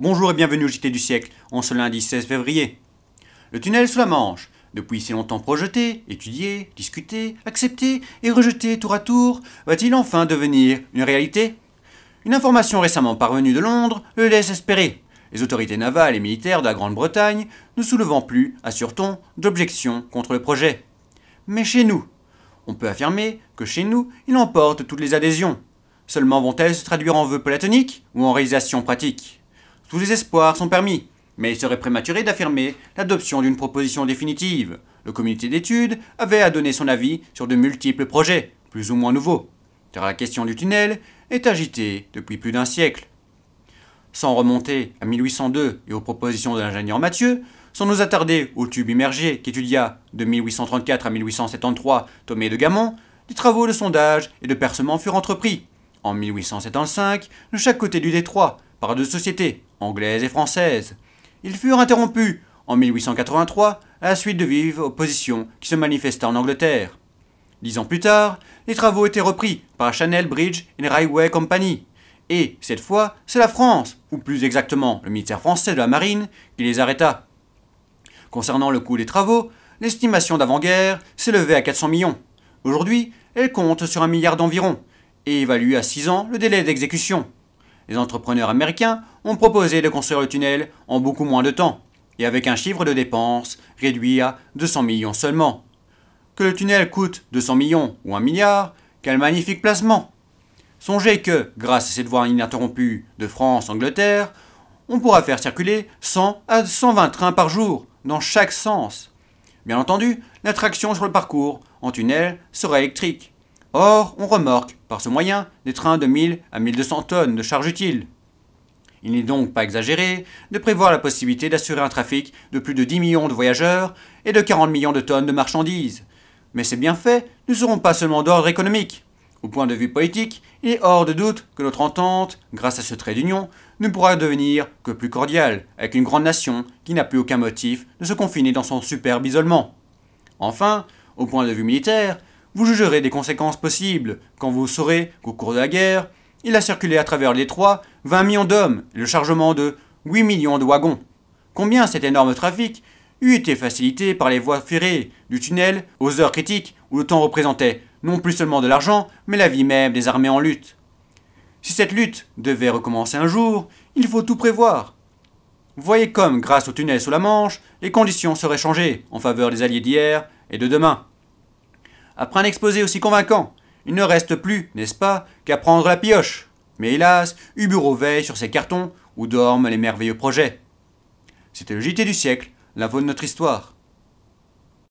Bonjour et bienvenue au JT du siècle, en ce lundi 16 février. Le tunnel sous la Manche, depuis si longtemps projeté, étudié, discuté, accepté et rejeté tour à tour, va-t-il enfin devenir une réalité Une information récemment parvenue de Londres le laisse espérer. Les autorités navales et militaires de la Grande-Bretagne ne soulevant plus, assure-t-on, d'objections contre le projet. Mais chez nous, on peut affirmer que chez nous, il emporte toutes les adhésions. Seulement vont-elles se traduire en vœux platoniques ou en réalisation pratique Tous les espoirs sont permis, mais il serait prématuré d'affirmer l'adoption d'une proposition définitive. Le comité d'études avait à donner son avis sur de multiples projets, plus ou moins nouveaux, car la question du tunnel est agitée depuis plus d'un siècle. Sans remonter à 1802 et aux propositions de l'ingénieur Mathieu, sans nous attarder au tube immergé qu'étudia de 1834 à 1873 Thomas de Gamont, des travaux de sondage et de percement furent entrepris. En 1875, de chaque côté du détroit, par deux sociétés, anglaises et françaises, ils furent interrompus en 1883 à la suite de vives oppositions qui se manifesta en Angleterre. Dix ans plus tard, les travaux étaient repris par Chanel Bridge and Railway Company. Et, cette fois, c'est la France, ou plus exactement le ministère français de la Marine, qui les arrêta. Concernant le coût des travaux, l'estimation d'avant-guerre s'élevait à 400 millions. Aujourd'hui, elle compte sur un milliard d'environ, et évalue à 6 ans le délai d'exécution les entrepreneurs américains ont proposé de construire le tunnel en beaucoup moins de temps, et avec un chiffre de dépenses réduit à 200 millions seulement. Que le tunnel coûte 200 millions ou 1 milliard, quel magnifique placement Songez que, grâce à cette voie ininterrompue de France-Angleterre, on pourra faire circuler 100 à 120 trains par jour, dans chaque sens. Bien entendu, la traction sur le parcours, en tunnel, sera électrique. Or, on remorque, par ce moyen, des trains de 1000 à 1200 tonnes de charge utile. Il n'est donc pas exagéré de prévoir la possibilité d'assurer un trafic de plus de 10 millions de voyageurs et de 40 millions de tonnes de marchandises. Mais ces bienfaits ne seront pas seulement d'ordre économique. Au point de vue politique, il est hors de doute que notre entente, grâce à ce trait d'union, ne pourra devenir que plus cordiale avec une grande nation qui n'a plus aucun motif de se confiner dans son superbe isolement. Enfin, au point de vue militaire, vous jugerez des conséquences possibles quand vous saurez qu'au cours de la guerre, il a circulé à travers les trois 20 millions d'hommes et le chargement de 8 millions de wagons. Combien cet énorme trafic eût été facilité par les voies ferrées du tunnel aux heures critiques où le temps représentait non plus seulement de l'argent, mais la vie même des armées en lutte. Si cette lutte devait recommencer un jour, il faut tout prévoir. Voyez comme, grâce au tunnel sous la Manche, les conditions seraient changées en faveur des alliés d'hier et de demain. Après un exposé aussi convaincant, il ne reste plus, n'est-ce pas, qu'à prendre la pioche. Mais hélas, Ubureau veille sur ses cartons où dorment les merveilleux projets. C'était le JT du siècle, l'info de notre histoire.